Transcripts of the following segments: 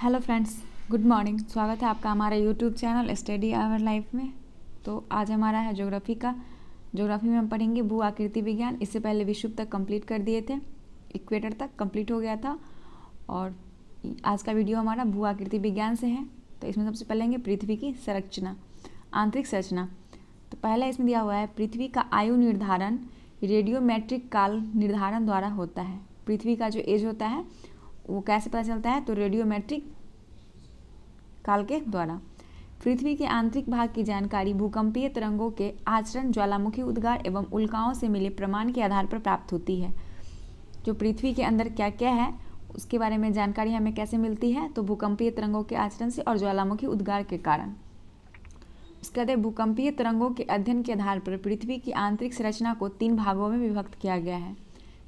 hello friends good morning स्वागत है आपका हमारे YouTube channel study hour life में तो आज हमारा है ज्योग्राफी का ज्योग्राफी में हम पढ़ेंगे भू आकृति विज्ञान इससे पहले विश्व तक कंप्लीट कर दिए थे इक्वेटर तक कंप्लीट हो गया था और आज का वीडियो हमारा भू आकृति विज्ञान से है तो इसमें सबसे पहले लेंगे पृथ्वी की संरचना आंतरिक संरचना तो पहला इसमें दिया हुआ है पृथ्वी का आयु निर्धारण रेडियोमेट्रिक काल निर्धारण द्वारा होता है पृथ्वी का जो एज होता है वो कैसे पता चलता है तो रेडियोमेट्रिक काल के द्वारा पृथ्वी के आंतरिक भाग की जानकारी भूकंपीय तरंगों के आचरण ज्वालामुखी उद्गार एवं उल्काओं से मिले प्रमाण के आधार पर प्राप्त होती है जो पृथ्वी के अंदर क्या क्या है उसके बारे में जानकारी हमें कैसे मिलती है तो भूकंपीय तरंगों के आचरण से और ज्वालामुखी उद्गार के कारण उसके बाद भूकंपीय तरंगों के अध्ययन के आधार पर पृथ्वी की आंतरिक संरचना को तीन भागों में विभक्त किया गया है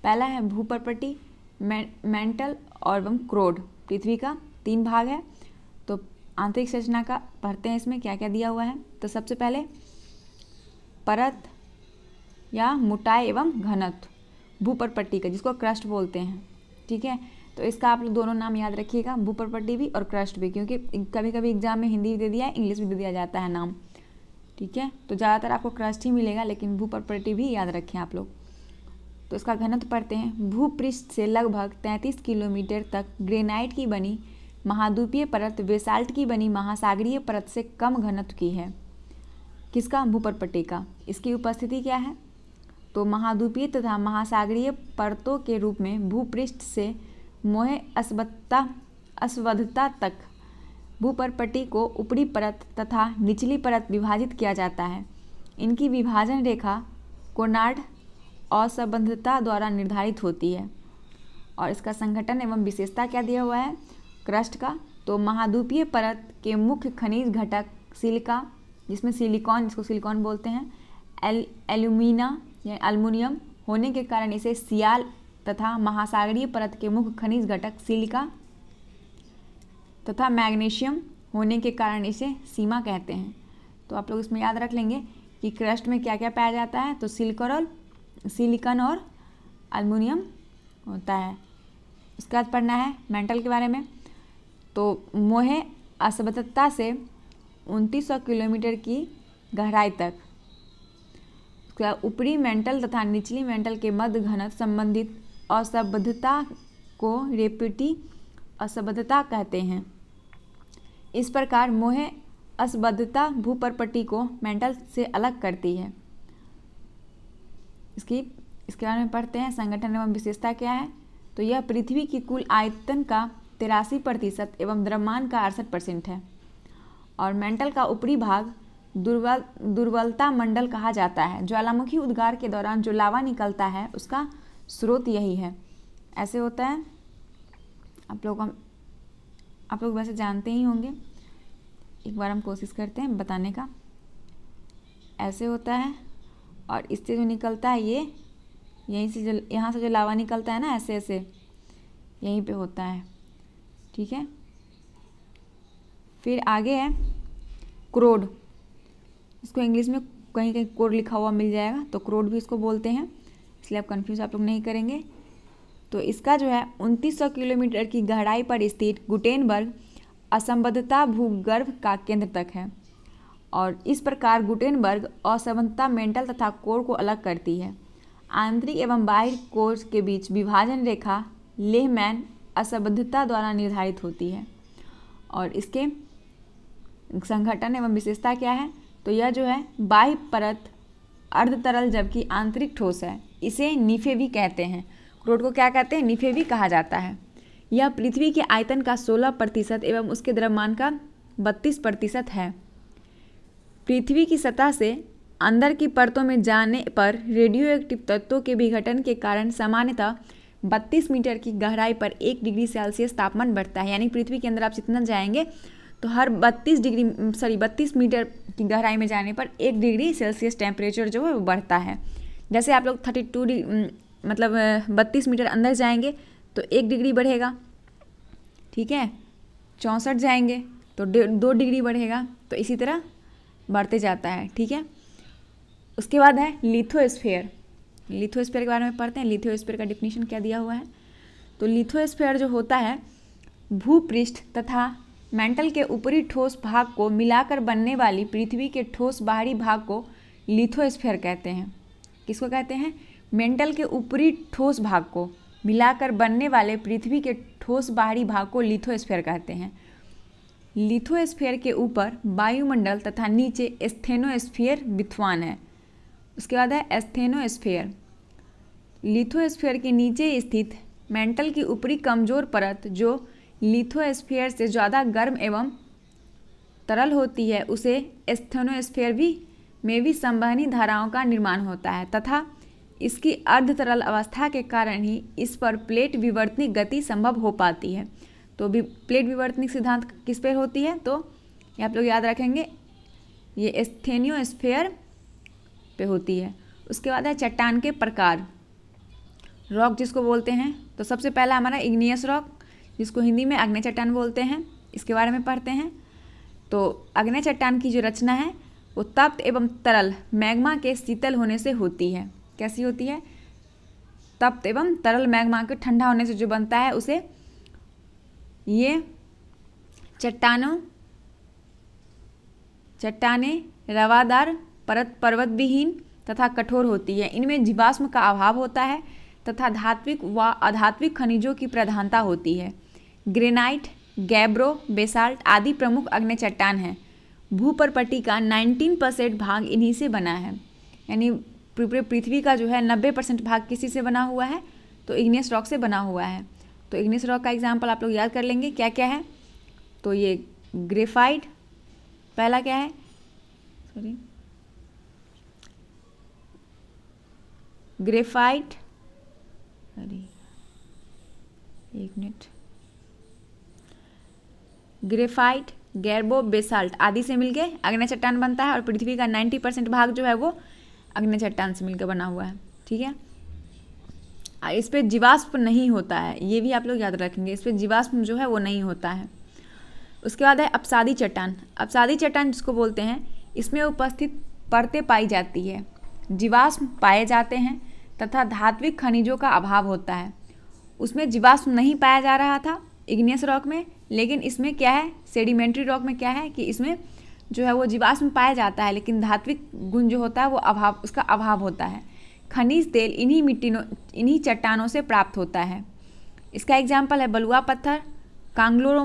पहला है भूपर्पटी मेंटल और एवं क्रोड पृथ्वी का तीन भाग है तो आंतरिक संरचना का पढ़ते हैं इसमें क्या क्या दिया हुआ है तो सबसे पहले परत या मोटाई एवं घनत्व भूपरपट्टी का जिसको क्रस्ट बोलते हैं ठीक है तो इसका आप लोग दोनों नाम याद रखिएगा भूपरपट्टी भी और क्रस्ट भी क्योंकि कभी कभी एग्जाम में हिंदी भी दे दिया है इंग्लिश भी दे दिया जाता है नाम ठीक है तो ज़्यादातर आपको क्रस्ट ही मिलेगा लेकिन भूपरपट्टी भी याद रखें आप लोग तो इसका घनत्व पढ़ते हैं भूपृष्ठ से लगभग 33 किलोमीटर तक ग्रेनाइट की बनी महाद्वीपीय परत वेसाल्ट की बनी महासागरीय परत से कम घनत्व की है किसका भूपरपट्टी का इसकी उपस्थिति क्या है तो महाद्वीपीय तथा महासागरीय परतों के रूप में भूपृष्ठ से मोहे अस्वत्ता अस्वधता तक भूपरपट्टी को ऊपरी परत तथा निचली परत विभाजित किया जाता है इनकी विभाजन रेखा कोनार्ड असंबद्धता द्वारा निर्धारित होती है और इसका संगठन एवं विशेषता क्या दिया हुआ है क्रस्ट का तो महाद्वीपीय परत के मुख्य खनिज घटक सिलिका जिसमें सिलिकॉन जिसको सिलिकॉन बोलते हैं एल एल्यूमिना या अल्मोनियम होने के कारण इसे सियाल तथा महासागरीय परत के मुख्य खनिज घटक सिलिका तथा मैग्नीशियम होने के कारण इसे सीमा कहते हैं तो आप लोग इसमें याद रख लेंगे कि क्रस्ट में क्या क्या पाया जाता है तो सिल्करल सिलिकन और अलमुनियम होता है उसके बाद पढ़ना है मेंटल के बारे में तो मोहे असबद्धता से उनतीस सौ किलोमीटर की गहराई तक उसके बाद ऊपरी मेंटल तथा निचली मेंटल के मध्य घनत्व संबंधित असबद्धता को रेपिटी असबद्धता कहते हैं इस प्रकार मोहे असबद्धता भूपरपट्टी को मेंटल से अलग करती है इसकी इसके बारे में पढ़ते हैं संगठन एवं विशेषता क्या है तो यह पृथ्वी की कुल आयतन का तिरासी प्रतिशत एवं द्रव्यमान का अड़सठ परसेंट है और मेंटल का ऊपरी भाग दुर्बल दुर्बलता मंडल कहा जाता है ज्वालामुखी उद्गार के दौरान जो लावा निकलता है उसका स्रोत यही है ऐसे होता है आप लोग हम आप लोग वैसे जानते ही होंगे एक बार हम कोशिश करते हैं बताने का ऐसे होता है और इससे जो निकलता है ये यहीं से जो यहाँ से जो लावा निकलता है ना ऐसे ऐसे यहीं पे होता है ठीक है फिर आगे है क्रोड इसको इंग्लिश में कहीं कहीं कोड लिखा हुआ मिल जाएगा तो क्रोड भी इसको बोलते हैं इसलिए आप कन्फ्यूज़ आप लोग नहीं करेंगे तो इसका जो है 2900 किलोमीटर की गहराई पर स्थित गुटेनबर्ग असंबद्धता भूगर्भ का केंद्र तक है और इस प्रकार गुटेनबर्ग असमानता मेंटल तथा कोर को अलग करती है आंतरिक एवं बाहरी कोर के बीच विभाजन रेखा लेहमैन असबद्धता द्वारा निर्धारित होती है और इसके संगठन एवं विशेषता क्या है तो यह जो है बाह्य परत अर्ध तरल जबकि आंतरिक ठोस है इसे निफे भी कहते हैं क्रोट को क्या कहते हैं निफे भी कहा जाता है यह पृथ्वी के आयतन का 16 प्रतिशत एवं उसके द्रव्यमान का 32 प्रतिशत है पृथ्वी की सतह से अंदर की परतों में जाने पर रेडियो एक्टिव तत्वों के विघटन के कारण सामान्यतः 32 मीटर की गहराई पर एक डिग्री सेल्सियस तापमान बढ़ता है यानी पृथ्वी के अंदर आप जितना जाएंगे तो हर 32 डिग्री सॉरी 32 मीटर की गहराई में जाने पर एक डिग्री सेल्सियस टेम्परेचर जो है वो बढ़ता है जैसे आप लोग 32 डिग्री मतलब 32 मीटर अंदर जाएंगे तो एक डिग्री बढ़ेगा ठीक है चौंसठ जाएंगे तो दो डिग्री बढ़ेगा तो इसी तरह बढ़ते जाता है ठीक है उसके बाद है लिथोस्फेयर लिथोस्फेयर के बारे में पढ़ते हैं लिथोस्फेयर का डिफिनीशन क्या दिया हुआ है तो लिथोस्फेयर जो होता है भूपृष्ठ तथा मेंटल के ऊपरी ठोस भाग को मिलाकर बनने वाली पृथ्वी के ठोस बाहरी भाग को लिथोस्फेयर कहते हैं किसको कहते हैं मेंटल के ऊपरी ठोस भाग को मिलाकर बनने वाले पृथ्वी के ठोस बाहरी भाग को लिथोस्फेयर कहते हैं लिथोस्फीयर के ऊपर वायुमंडल तथा नीचे एस्थेनोस्फीयर विद्वान है उसके बाद है एस्थेनोस्फीयर लिथोस्फीयर के नीचे स्थित मेंटल की ऊपरी कमजोर परत जो लिथोस्फीयर से ज़्यादा गर्म एवं तरल होती है उसे एस्थेनोस्फीयर भी में भी संवहनी धाराओं का निर्माण होता है तथा इसकी अर्ध तरल अवस्था के कारण ही इस पर प्लेट विवर्तनी गति संभव हो पाती है तो भी प्लेट विवर्तनिक सिद्धांत किस पर होती है तो ये आप लोग याद रखेंगे ये एस्थेनियो स्फेयर पे होती है उसके बाद है चट्टान के प्रकार रॉक जिसको बोलते हैं तो सबसे पहला हमारा इग्नियस रॉक जिसको हिंदी में अग्नि चट्टान बोलते हैं इसके बारे में पढ़ते हैं तो अग्नि चट्टान की जो रचना है वो तप्त एवं तरल मैग्मा के शीतल होने से होती है कैसी होती है तप्त एवं तरल मैग्मा के ठंडा होने से जो बनता है उसे ये चट्टानों चट्टाने रवादार परत पर्वत विहीन तथा कठोर होती है इनमें जीवाश्म का अभाव होता है तथा धात्विक व अधात्विक खनिजों की प्रधानता होती है ग्रेनाइट गैब्रो बेसाल्ट आदि प्रमुख अग्नि चट्टान हैं भूपरपट्टी का 19 परसेंट भाग इन्हीं से बना है यानी पृथ्वी का जो है 90 परसेंट भाग किसी से बना हुआ है तो इग्नियस रॉक से बना हुआ है तो इग्निस रॉक का एग्जाम्पल आप लोग याद कर लेंगे क्या क्या है तो ये ग्रेफाइड पहला क्या है सॉरी ग्रेफाइट सॉरी एक मिनट ग्रेफाइट गैरबो बेसाल्ट आदि से मिलके अग्नि चट्टान बनता है और पृथ्वी का 90 परसेंट भाग जो है वो अग्नि चट्टान से मिलकर बना हुआ है ठीक है इस पर जीवाश्म नहीं होता है ये भी आप लोग याद रखेंगे इस पर जीवाश्म जो है वो नहीं होता है उसके बाद है अपसादी चट्टान अपसादी चट्टान जिसको बोलते हैं इसमें उपस्थित परतें पाई जाती है जीवाश्म पाए जाते हैं तथा धात्विक खनिजों का अभाव होता है उसमें जीवाश्म नहीं पाया जा रहा था इग्नियस रॉक में लेकिन इसमें क्या है सेडिमेंट्री रॉक में क्या है कि इसमें जो है वो जीवाश्म पाया जाता है लेकिन धात्विक गुण जो होता है वो अभाव उसका अभाव होता है खनिज तेल इन्हीं मिट्टी इन्हीं चट्टानों से प्राप्त होता है इसका एग्जाम्पल है बलुआ पत्थर कांग्लोरो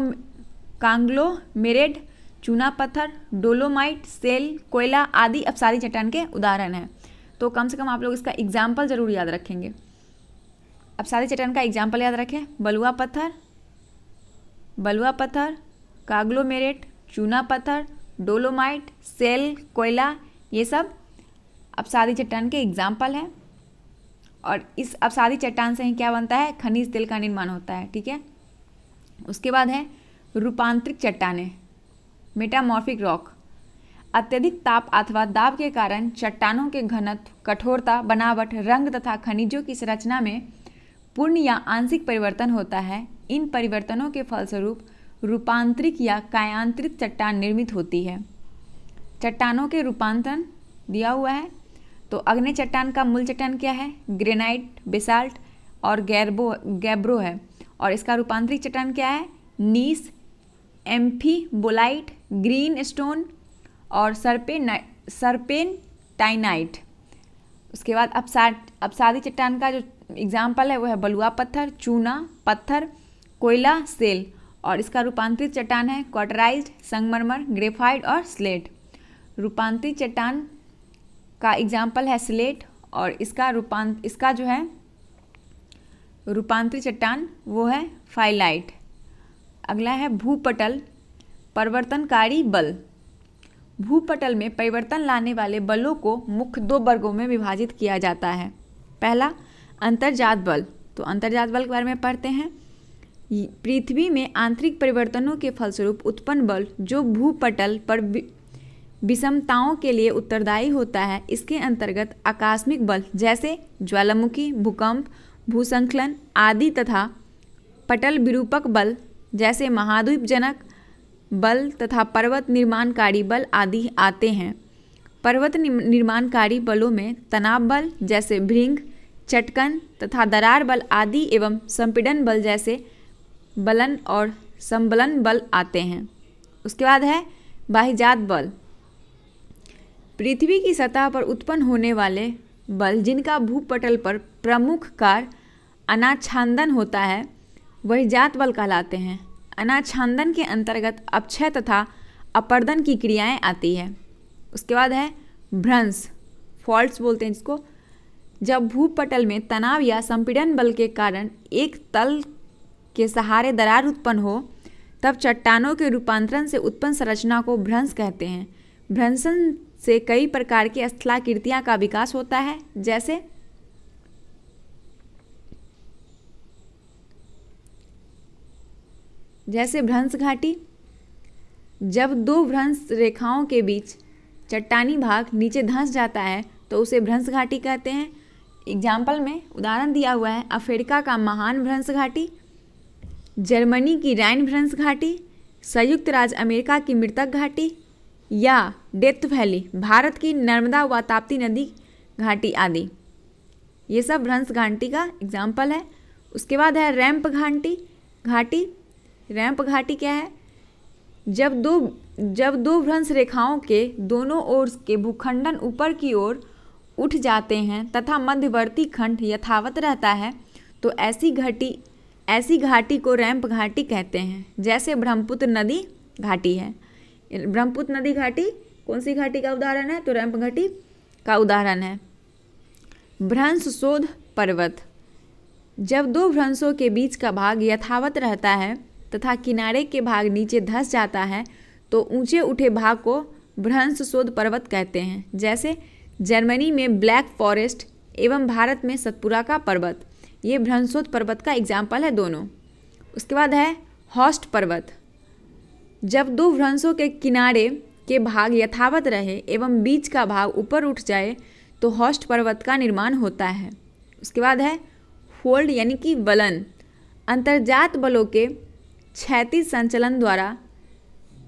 कांग्लो मेरेड चूना पत्थर डोलोमाइट सेल कोयला आदि अपसारी चट्टान के उदाहरण हैं तो कम से कम आप लोग इसका एग्जाम्पल ज़रूर याद रखेंगे अपसारी चट्टान का एग्जाम्पल याद रखें बलुआ पत्थर बलुआ पत्थर कांग्लोमेरेट चूना पत्थर डोलोमाइट सेल कोयला ये सब अपसादी चट्टान के एग्जाम्पल हैं और इस अपसादी चट्टान से ही क्या बनता है खनिज तेल का निर्माण होता है ठीक है उसके बाद है रूपांतरिक चट्टाने मेटामॉर्फिक रॉक अत्यधिक ताप अथवा दाब के कारण चट्टानों के घनत्व कठोरता बनावट रंग तथा खनिजों की संरचना में पूर्ण या आंशिक परिवर्तन होता है इन परिवर्तनों के फलस्वरूप रूपांतरिक या कायांतरित चट्टान निर्मित होती है चट्टानों के रूपांतरण दिया हुआ है तो अग्नि चट्टान का मूल चट्टान क्या है ग्रेनाइट बेसाल्ट और गैरबो गैब्रो है और इसका रूपांतरिक चट्टान क्या है नीस एम्फीबोलाइट ग्रीन स्टोन और सरपेन सरपेन टाइनाइट उसके बाद अपसा अपसादी चट्टान का जो एग्जाम्पल है वो है बलुआ पत्थर चूना पत्थर कोयला सेल और इसका रूपांतरित चट्टान है क्वाटराइज संगमरमर ग्रेफाइड और स्लेट रूपांतरित चट्टान का एग्जाम्पल है स्लेट और इसका रूपांत इसका जो है रूपांतरित चट्टान वो है फाइलाइट अगला है भूपटल परिवर्तनकारी बल भूपटल में परिवर्तन लाने वाले बलों को मुख्य दो वर्गों में विभाजित किया जाता है पहला अंतर्जात बल तो अंतर्जात बल के बारे में पढ़ते हैं पृथ्वी में आंतरिक परिवर्तनों के फलस्वरूप उत्पन्न बल जो भूपटल पर विषमताओं के लिए उत्तरदायी होता है इसके अंतर्गत आकस्मिक बल जैसे ज्वालामुखी भूकंप भूसंखलन आदि तथा पटल विरूपक बल जैसे महाद्वीपजनक बल तथा पर्वत निर्माणकारी बल आदि आते हैं पर्वत निर्माणकारी बलों में तनाव बल जैसे भृंग चटकन तथा दरार बल आदि एवं संपीडन बल जैसे बलन और संबलन बल आते हैं उसके बाद है बाहिजात बल पृथ्वी की सतह पर उत्पन्न होने वाले बल जिनका भूपटल पर प्रमुख कार अनाच्छादन होता है वही जात बल कहलाते हैं अनाच्छादन के अंतर्गत अपक्षय तथा अपर्दन की क्रियाएं आती है उसके बाद है भ्रंश फॉल्ट्स बोलते हैं जिसको जब भूपटल में तनाव या संपीड़न बल के कारण एक तल के सहारे दरार उत्पन्न हो तब चट्टानों के रूपांतरण से उत्पन्न संरचना को भ्रंश कहते हैं भ्रंशन से कई प्रकार की स्थलाकृतियाँ का विकास होता है जैसे जैसे भ्रंश घाटी जब दो भ्रंश रेखाओं के बीच चट्टानी भाग नीचे धंस जाता है तो उसे भ्रंश घाटी कहते हैं एग्जाम्पल में उदाहरण दिया हुआ है अफ्रीका का महान भ्रंश घाटी जर्मनी की राइन भ्रंश घाटी संयुक्त राज्य अमेरिका की मृतक घाटी या डेथ वैली भारत की नर्मदा व ताप्ती नदी घाटी आदि ये सब भ्रंश घाटी का एग्जाम्पल है उसके बाद है रैम्प घाटी घाटी रैम्प घाटी क्या है जब दो जब दो भ्रंश रेखाओं के दोनों ओर के भूखंडन ऊपर की ओर उठ जाते हैं तथा मध्यवर्ती खंड यथावत रहता है तो ऐसी घाटी ऐसी घाटी को रैम्प घाटी कहते हैं जैसे ब्रह्मपुत्र नदी घाटी है ब्रह्मपुत्र नदी घाटी कौन सी घाटी का उदाहरण है तो रैम्प घाटी का उदाहरण है भ्रंश शोध पर्वत जब दो भ्रंशों के बीच का भाग यथावत रहता है तथा किनारे के भाग नीचे धस जाता है तो ऊंचे उठे भाग को भ्रंश शोध पर्वत कहते हैं जैसे जर्मनी में ब्लैक फॉरेस्ट एवं भारत में सतपुरा का पर्वत ये भ्रंशोध पर्वत का एग्जाम्पल है दोनों उसके बाद है हॉस्ट पर्वत जब दो भ्रंशों के किनारे के भाग यथावत रहे एवं बीच का भाग ऊपर उठ जाए तो हॉस्ट पर्वत का निर्माण होता है उसके बाद है होल्ड यानी कि बलन अंतर्जात बलों के क्षैतिज संचलन द्वारा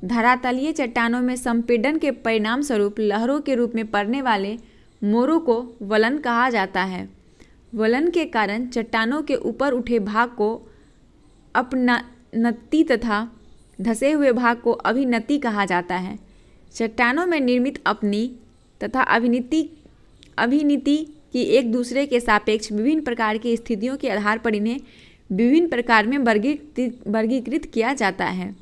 धरातलीय चट्टानों में संपीडन के परिणाम स्वरूप लहरों के रूप में पड़ने वाले मोरों को वलन कहा जाता है वलन के कारण चट्टानों के ऊपर उठे भाग को अपनत्ती तथा धसे हुए भाग को अभिनति कहा जाता है चट्टानों में निर्मित अपनी तथा अभिनीति अभिनीति की एक दूसरे के सापेक्ष विभिन्न प्रकार की स्थितियों के आधार पर इन्हें विभिन्न प्रकार में वर्गीकृत वर्गीकृत किया जाता है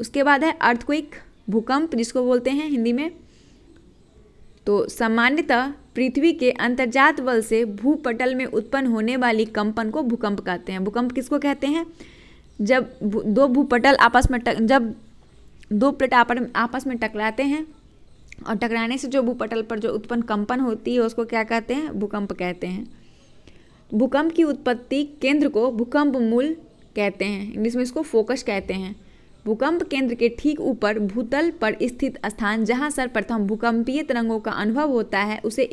उसके बाद है अर्थक्विक भूकंप जिसको बोलते हैं हिंदी में तो सामान्यतः पृथ्वी के अंतर्जात बल से भूपटल में उत्पन्न होने वाली कंपन को भूकंप कहते हैं भूकंप किसको कहते हैं जब दो भूपटल आपस में टक जब दो प्लेट आपस में टकराते हैं और टकराने से जो भूपटल पर जो उत्पन्न कंपन होती है उसको क्या कहते हैं भूकंप कहते हैं भूकंप की उत्पत्ति केंद्र को भूकंप मूल कहते हैं इंग्लिश में इसको फोकस कहते हैं भूकंप केंद्र के ठीक ऊपर भूतल पर स्थित स्थान जहां सर्वप्रथम भूकंपीय तरंगों का अनुभव होता है उसे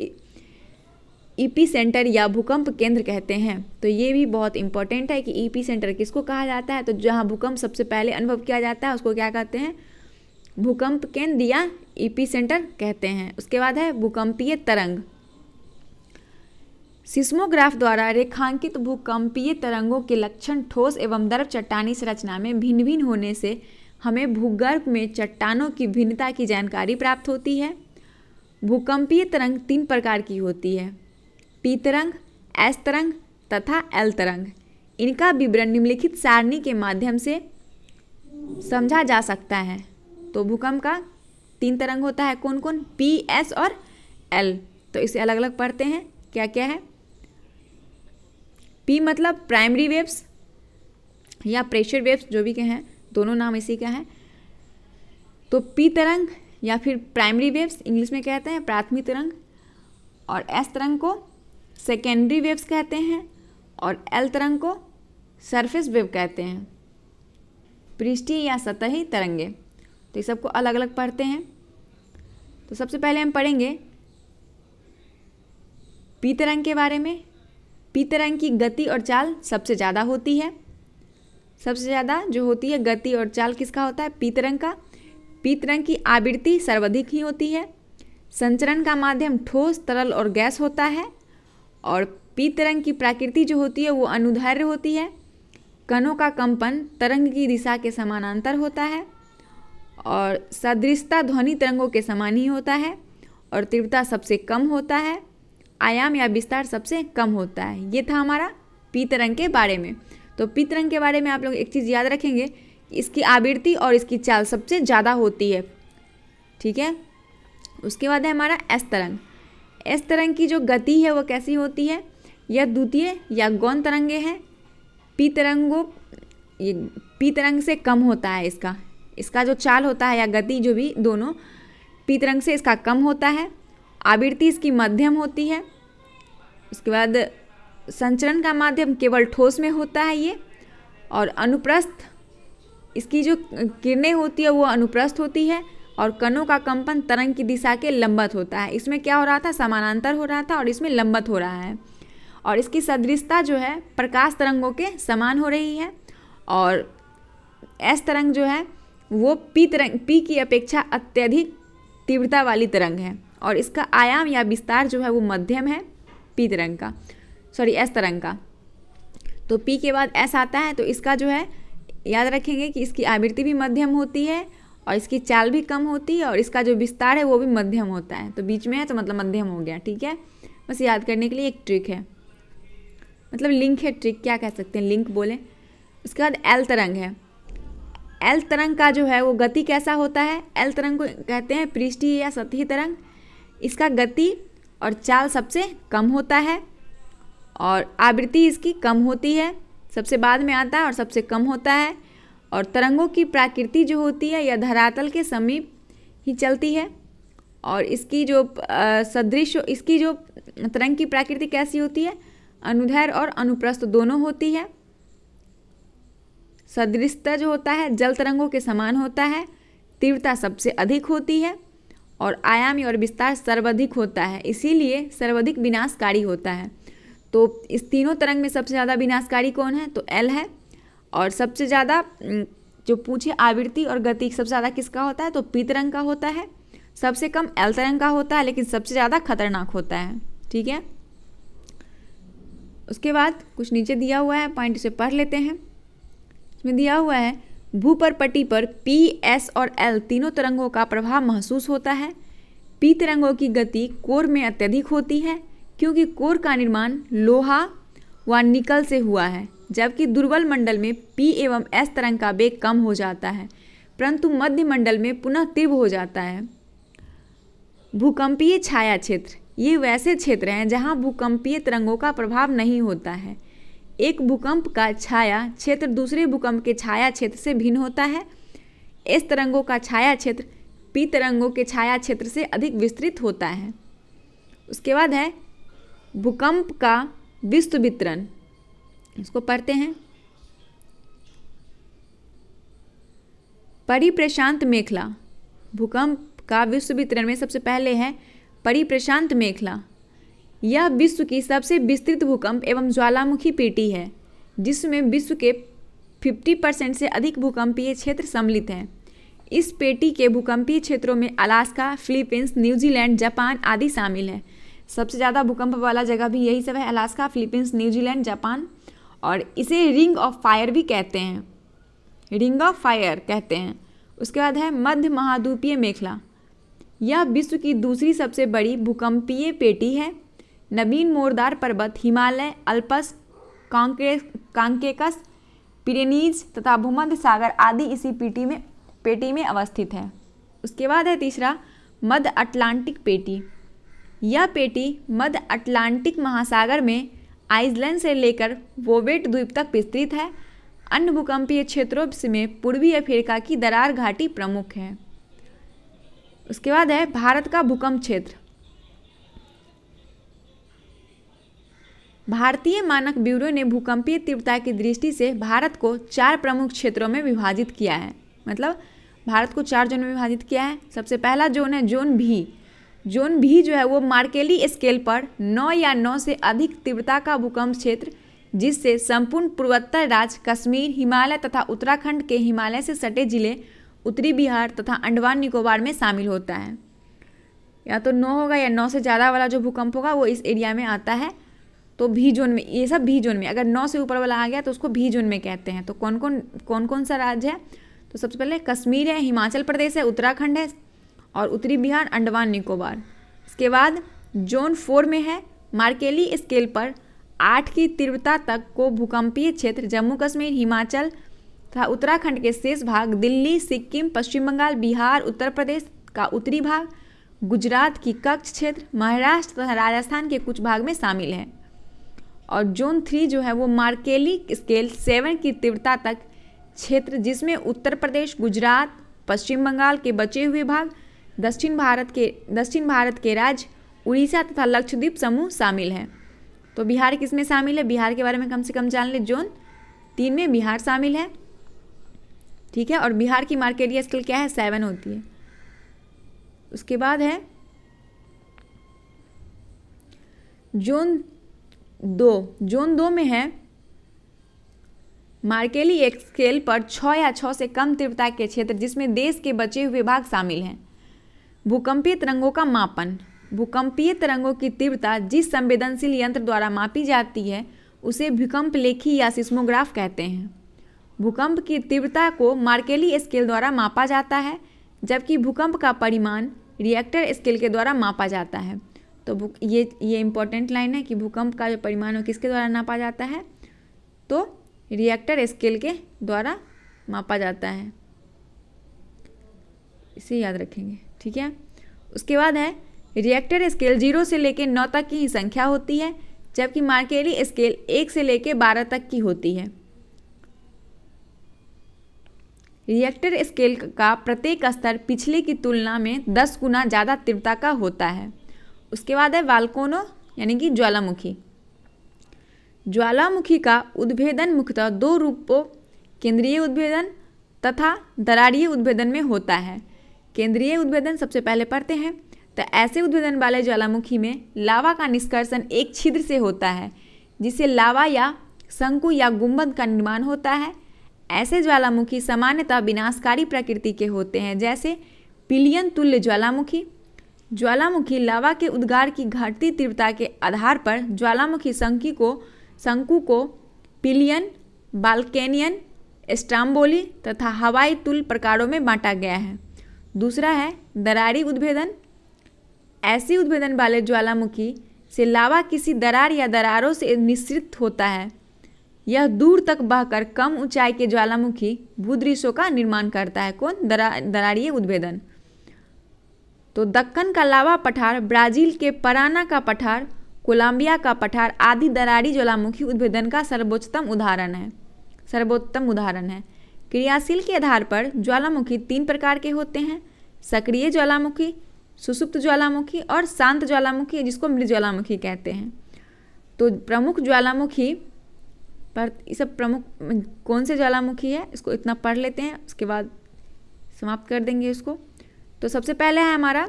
ईपी e सेंटर या भूकंप केंद्र कहते हैं तो ये भी बहुत इंपॉर्टेंट है कि ईपी e सेंटर किसको कहा जाता है तो जहाँ भूकंप सबसे पहले अनुभव किया जाता है उसको क्या कहते हैं भूकंप केंद्र या ईपी e सेंटर कहते हैं उसके बाद है भूकंपीय तरंग सिस्मोग्राफ द्वारा रेखांकित भूकंपीय तरंगों के लक्षण ठोस एवं दर्व चट्टानी संरचना में भिन्न भिन्न होने से हमें भूगर्भ में चट्टानों की भिन्नता की जानकारी प्राप्त होती है भूकंपीय तरंग तीन प्रकार की होती है पी तरंग एस तरंग तथा एल तरंग इनका विवरण निम्नलिखित सारणी के माध्यम से समझा जा सकता है तो भूकंप का तीन तरंग होता है कौन कौन पी एस और एल तो इसे अलग अलग पढ़ते हैं क्या क्या है पी मतलब प्राइमरी वेव्स या प्रेशर वेव्स जो भी कहें दोनों नाम इसी का है तो पी तरंग या फिर प्राइमरी वेव्स इंग्लिश में कहते हैं प्राथमिक तरंग और एस तरंग को सेकेंडरी वेव्स कहते हैं और एल तरंग को सरफेस वेव कहते हैं पृष्ठीय या सतही तरंगे तो ये सबको अलग अलग पढ़ते हैं तो सबसे पहले हम पढ़ेंगे पी तरंग के बारे में पी तरंग की गति और चाल सबसे ज़्यादा होती है सबसे ज़्यादा जो होती है गति और चाल किसका होता है पी तरंग का पी तरंग की आवृत्ति सर्वाधिक ही होती है संचरण का माध्यम ठोस तरल और गैस होता है और पीत रंग की प्रकृति जो होती है वो अनुधार्य होती है कणों का कंपन तरंग की दिशा के समानांतर होता है और सदृशता ध्वनि तरंगों के समान ही होता है और तीव्रता सबसे कम होता है आयाम या विस्तार सबसे कम होता है ये था हमारा पीत रंग के बारे में तो पीत रंग के बारे में आप लोग एक चीज़ याद रखेंगे इसकी आवृत्ति और इसकी चाल सबसे ज़्यादा होती है ठीक है उसके बाद है हमारा एस तरंग इस तरंग की जो गति है वो कैसी होती है यह द्वितीय या गौन तरंगे हैं पी तरंगों ये पी तरंग से कम होता है इसका इसका जो चाल होता है या गति जो भी दोनों पी तरंग से इसका कम होता है आवृत्ति इसकी मध्यम होती है उसके बाद संचरण का माध्यम केवल ठोस में होता है ये और अनुप्रस्थ इसकी जो किरणें होती है वो अनुप्रस्थ होती है और कणों का कंपन तरंग की दिशा के लंबत होता है इसमें क्या हो रहा था समानांतर हो रहा था और इसमें लंबत हो रहा है और इसकी सदृशता जो है प्रकाश तरंगों के समान हो रही है और एस तरंग जो है वो पी तरंग पी की अपेक्षा अत्यधिक तीव्रता वाली तरंग है और इसका आयाम या विस्तार जो है वो मध्यम है पी तरंग का सॉरी एस तरंग का तो पी के बाद एस आता है तो इसका जो है याद रखेंगे कि इसकी आवृत्ति भी मध्यम होती है और इसकी चाल भी कम होती है और इसका जो विस्तार है वो भी मध्यम होता है तो बीच में है तो मतलब मध्यम हो गया ठीक है बस याद करने के लिए एक ट्रिक है मतलब लिंक है ट्रिक क्या कह सकते हैं लिंक बोले उसके बाद एल तरंग है एल तरंग का जो है वो गति कैसा होता है एल तरंग को कहते हैं पृष्ठी या सतही तरंग इसका गति और चाल सबसे कम होता है और आवृत्ति इसकी कम होती है सबसे बाद में आता है और सबसे कम होता है और तरंगों की प्राकृति जो होती है यह धरातल के समीप ही चलती है और इसकी जो सदृश इसकी जो तरंग की प्राकृति कैसी होती है अनुधैर और अनुप्रस्थ दोनों होती है सदृशता जो होता है जल तरंगों के समान होता है तीव्रता सबसे अधिक होती है और आयामी और विस्तार सर्वाधिक होता है इसीलिए सर्वाधिक विनाशकारी होता है तो इस तीनों तरंग में सबसे ज़्यादा विनाशकारी कौन है तो एल है और सबसे ज़्यादा जो पूछे आवृत्ति और गति सबसे ज़्यादा किसका होता है तो पीत रंग का होता है सबसे कम एल तरंग का होता है लेकिन सबसे ज़्यादा खतरनाक होता है ठीक है उसके बाद कुछ नीचे दिया हुआ है पॉइंट से पढ़ लेते हैं इसमें दिया हुआ है भू पर पट्टी पर पी एस और एल तीनों तरंगों का प्रभाव महसूस होता है पी तरंगों की गति कोर में अत्यधिक होती है क्योंकि कोर का निर्माण लोहा व निकल से हुआ है जबकि दुर्बल मंडल में पी एवं एस तरंग का वेग कम हो जाता है परंतु मध्य मंडल में पुनः तीव्र हो जाता है भूकंपीय छाया क्षेत्र ये वैसे क्षेत्र हैं जहाँ भूकंपीय तरंगों का प्रभाव नहीं होता है एक भूकंप का छाया क्षेत्र दूसरे भूकंप के छाया क्षेत्र से भिन्न होता है एस तरंगों का छाया क्षेत्र पी तरंगों के छाया क्षेत्र से अधिक विस्तृत होता है उसके बाद है भूकंप का विश्व वितरण इसको पढ़ते हैं परिप्रशांत मेखला भूकंप का विश्व वितरण में सबसे पहले है परिप्रशांत मेखला यह विश्व की सबसे विस्तृत भूकंप एवं ज्वालामुखी पीटी है जिसमें विश्व के 50 परसेंट से अधिक भूकंपीय क्षेत्र सम्मिलित हैं इस पेटी के भूकंपीय क्षेत्रों में अलास्का फिलीपींस न्यूजीलैंड जापान आदि शामिल है सबसे ज़्यादा भूकंप वाला जगह भी यही सब है अलास्का फिलीपींस न्यूजीलैंड जापान और इसे रिंग ऑफ फायर भी कहते हैं रिंग ऑफ फायर कहते हैं उसके बाद है मध्य महाद्वीपीय मेखला यह विश्व की दूसरी सबसे बड़ी भूकंपीय पेटी है नवीन मोरदार पर्वत हिमालय अल्पस कांके कांकेकस पिरेनीज तथा भूमध्य सागर आदि इसी पेटी में पेटी में अवस्थित है उसके बाद है तीसरा मध्य अटलांटिक पेटी यह पेटी मध्य अटलांटिक महासागर में आइसलैंड से लेकर वोवेट द्वीप तक विस्तृत है अन्य भूकंपीय क्षेत्रों में पूर्वी अफ्रीका की दरार घाटी प्रमुख है उसके बाद है भारत का भूकंप क्षेत्र भारतीय मानक ब्यूरो ने भूकंपीय तीव्रता की दृष्टि से भारत को चार प्रमुख क्षेत्रों में विभाजित किया है मतलब भारत को चार जोन में विभाजित किया है सबसे पहला जोन है जोन भी जोन भी जो है वो मार्केली स्केल पर नौ या नौ से अधिक तीव्रता का भूकंप क्षेत्र जिससे संपूर्ण पूर्वोत्तर राज्य कश्मीर हिमालय तथा उत्तराखंड के हिमालय से सटे जिले उत्तरी बिहार तथा अंडमान निकोबार में शामिल होता है या तो नौ होगा या नौ से ज़्यादा वाला जो भूकंप होगा वो इस एरिया में आता है तो भी जोन में ये सब भी जोन में अगर नौ से ऊपर वाला आ गया तो उसको भी जोन में कहते हैं तो कौन कौन कौन कौन सा राज्य है तो सबसे पहले कश्मीर है हिमाचल प्रदेश है उत्तराखंड है और उत्तरी बिहार अंडमान निकोबार इसके बाद जोन फोर में है मार्केली स्केल पर आठ की तीव्रता तक को भूकंपीय क्षेत्र जम्मू कश्मीर हिमाचल तथा उत्तराखंड के शेष भाग दिल्ली सिक्किम पश्चिम बंगाल बिहार उत्तर प्रदेश का उत्तरी भाग गुजरात की कच्छ क्षेत्र महाराष्ट्र तथा राजस्थान के कुछ भाग में शामिल हैं और जोन थ्री जो है वो मार्केली स्केल सेवन की तीव्रता तक क्षेत्र जिसमें उत्तर प्रदेश गुजरात पश्चिम बंगाल के बचे हुए भाग दक्षिण भारत के दक्षिण भारत के राज्य उड़ीसा तथा लक्षद्वीप समूह शामिल हैं तो बिहार किसमें शामिल है बिहार के बारे में कम से कम जान लें जोन तीन में बिहार शामिल है ठीक है और बिहार की मार्केट ये स्केल क्या है सेवन होती है उसके बाद है जोन दो जोन दो में है मार्केली एक स्केल पर छः या छः से कम तीव्रता के क्षेत्र जिसमें देश के बचे हुए भाग शामिल हैं भूकंपीय तरंगों का मापन भूकंपीय तरंगों की तीव्रता जिस संवेदनशील यंत्र द्वारा मापी जाती है उसे भूकंप लेखी या सिस्मोग्राफ कहते हैं भूकंप की तीव्रता को मार्केली स्केल द्वारा मापा जाता है जबकि भूकंप का परिमाण रिएक्टर स्केल के द्वारा मापा जाता है तो ये ये इम्पोर्टेंट लाइन है कि भूकंप का जो परिमाण हो किसके द्वारा नापा जाता है तो रिएक्टर स्केल के द्वारा मापा जाता है इसे याद रखेंगे ठीक है उसके बाद है रिएक्टर स्केल जीरो से लेकर नौ तक की ही संख्या होती है जबकि मार्केली स्केल एक से लेकर बारह तक की होती है रिएक्टर स्केल का प्रत्येक स्तर पिछले की तुलना में दस गुना ज़्यादा तीव्रता का होता है उसके बाद है वाल्कोनो यानी कि ज्वालामुखी ज्वालामुखी का उद्भेदन मुख्यतः दो रूपों केंद्रीय उद्भेदन तथा दरारीय उद्भेदन में होता है केंद्रीय उद्भेदन सबसे पहले पढ़ते हैं तो ऐसे उद्भेदन वाले ज्वालामुखी में लावा का निष्कर्षण एक छिद्र से होता है जिससे लावा या शंकु या गुंबद का निर्माण होता है ऐसे ज्वालामुखी सामान्यतः विनाशकारी प्रकृति के होते हैं जैसे पिलियन तुल्य ज्वालामुखी ज्वालामुखी लावा के उद्गार की घटती तीव्रता के आधार पर ज्वालामुखी शंकी को शंकु को पिलियन बाल्केनियन स्टाम्बोली तथा हवाई तुल प्रकारों में बांटा गया है दूसरा है दरारी उद्भेदन ऐसी उद्भेदन वाले ज्वालामुखी से लावा किसी दरार या दरारों से निश्रित होता है यह दूर तक बहकर कम ऊंचाई के ज्वालामुखी भूदृश्यों का निर्माण करता है कौन दरा दरारीय उद्भेदन तो दक्कन का लावा पठार ब्राजील के पराना का पठार कोलंबिया का पठार आदि दरारी ज्वालामुखी उद्भेदन का सर्वोच्चतम उदाहरण है सर्वोत्तम उदाहरण है क्रियाशील के आधार पर ज्वालामुखी तीन प्रकार के होते हैं सक्रिय ज्वालामुखी सुसुप्त ज्वालामुखी और शांत ज्वालामुखी जिसको मृत ज्वालामुखी कहते हैं तो प्रमुख ज्वालामुखी पर सब प्रमुख कौन से ज्वालामुखी है इसको इतना पढ़ लेते हैं उसके बाद समाप्त कर देंगे इसको तो सबसे पहले है हमारा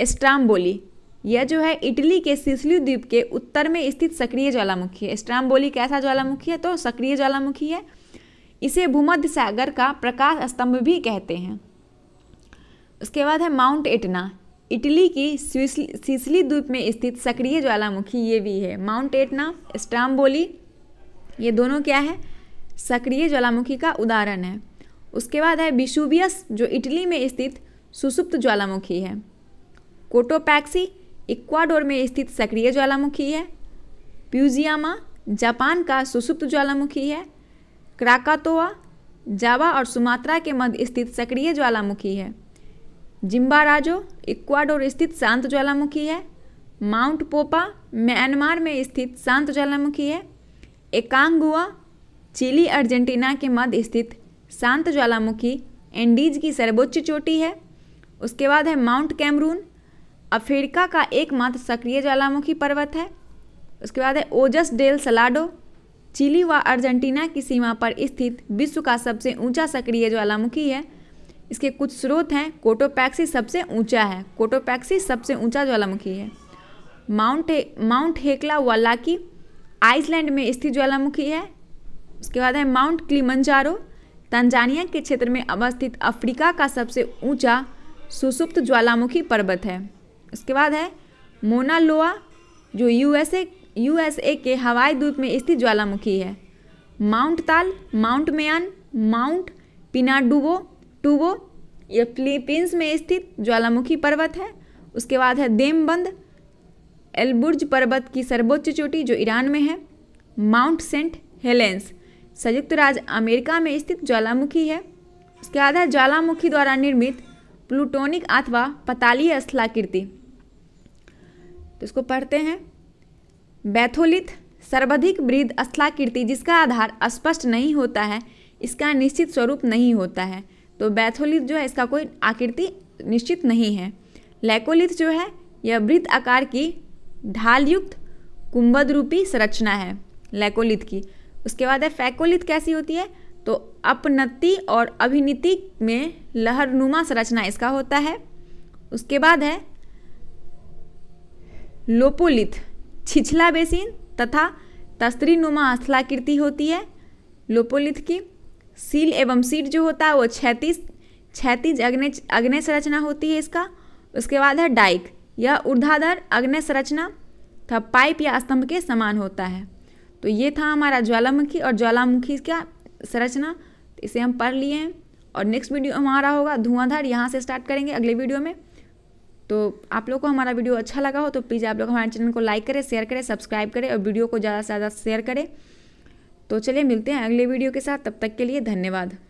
एस्ट्राम्बोली यह जो है इटली के सिसली द्वीप के उत्तर में स्थित सक्रिय ज्वालामुखी है एस्ट्राम्बोली कैसा ज्वालामुखी है तो सक्रिय ज्वालामुखी है इसे भूमध्य सागर का प्रकाश स्तंभ भी कहते हैं उसके बाद है माउंट एटना इटली की सिसली द्वीप में स्थित सक्रिय ज्वालामुखी ये भी है माउंट एटना स्टाम्बोली ये दोनों क्या है सक्रिय ज्वालामुखी का उदाहरण है उसके बाद है विशुबियस जो इटली में स्थित सुसुप्त ज्वालामुखी है कोटोपैक्सी इक्वाडोर में स्थित सक्रिय ज्वालामुखी है प्यूजियामा जापान का सुसुप्त ज्वालामुखी है क्राकातोआ जावा और सुमात्रा के मध्य स्थित सक्रिय ज्वालामुखी है जिम्बाराजो इक्वाडोर स्थित शांत ज्वालामुखी है माउंट पोपा म्यांमार में स्थित शांत ज्वालामुखी है एकांगुआ चिली अर्जेंटीना के मध्य स्थित शांत ज्वालामुखी एंडीज की सर्वोच्च चोटी है उसके बाद है माउंट कैमरून अफ्रीका का एकमात्र सक्रिय ज्वालामुखी पर्वत है उसके बाद है ओजस डेल सलाडो चिली व अर्जेंटीना की सीमा पर स्थित विश्व का सबसे ऊंचा सक्रिय ज्वालामुखी है इसके कुछ स्रोत हैं कोटोपैक्सी सबसे ऊंचा है कोटोपैक्सी सबसे ऊंचा ज्वालामुखी है माउंट माउंट हेकला वालाकी आइसलैंड में स्थित ज्वालामुखी है उसके बाद है माउंट क्लीमंजारो तंजानिया के क्षेत्र में अवस्थित अफ्रीका का सबसे ऊंचा सुसुप्त ज्वालामुखी पर्वत है उसके बाद है मोनालोआ जो यूएसए यूएसए के हवाई द्वीप में स्थित ज्वालामुखी है mount Taal mount Mayon mount Pinatubo टूवो यह फिलीपींस में स्थित ज्वालामुखी पर्वत है उसके बाद है देमबंद एलबुर्ज पर्वत की सर्वोच्च चोटी जो ईरान में है माउंट सेंट हेलेंस संयुक्त राज्य अमेरिका में स्थित ज्वालामुखी है उसके बाद है ज्वालामुखी द्वारा निर्मित प्लूटोनिक अथवा पतालीय स्थलाकृति तो इसको पढ़ते हैं बैथोलिथ सर्वाधिक वृद्ध अस्थलाकृति जिसका आधार स्पष्ट नहीं होता है इसका निश्चित स्वरूप नहीं होता है तो बैथोलिथ जो है इसका कोई आकृति निश्चित नहीं है लैकोलिथ जो है यह वृत्त आकार की ढालयुक्त कुंभद रूपी संरचना है लैकोलिथ की उसके बाद है फैकोलिथ कैसी होती है तो अपनति और अभिनीति में लहरनुमा संरचना इसका होता है उसके बाद है लोपोलिथ छिछला बेसिन तथा नुमा स्थलाकृति होती है लोपोलिथ की सील एवं सीट जो होता है वो छैतीस छैतीस अग्नि अग्ने संरचना होती है इसका उसके बाद है डाइक यह ऊर्धाधर अग्नि संरचना तथा पाइप या स्तंभ के समान होता है तो ये था हमारा ज्वालामुखी और ज्वालामुखी का संरचना इसे हम पढ़ लिए हैं और नेक्स्ट वीडियो हमारा होगा धुआंधार यहाँ से स्टार्ट करेंगे अगले वीडियो में तो आप लोग को हमारा वीडियो अच्छा लगा हो तो प्लीज़ आप लोग हमारे चैनल को लाइक करें शेयर करें सब्सक्राइब करें और वीडियो को ज़्यादा से ज़्यादा शेयर करें तो चलिए मिलते हैं अगले वीडियो के साथ तब तक के लिए धन्यवाद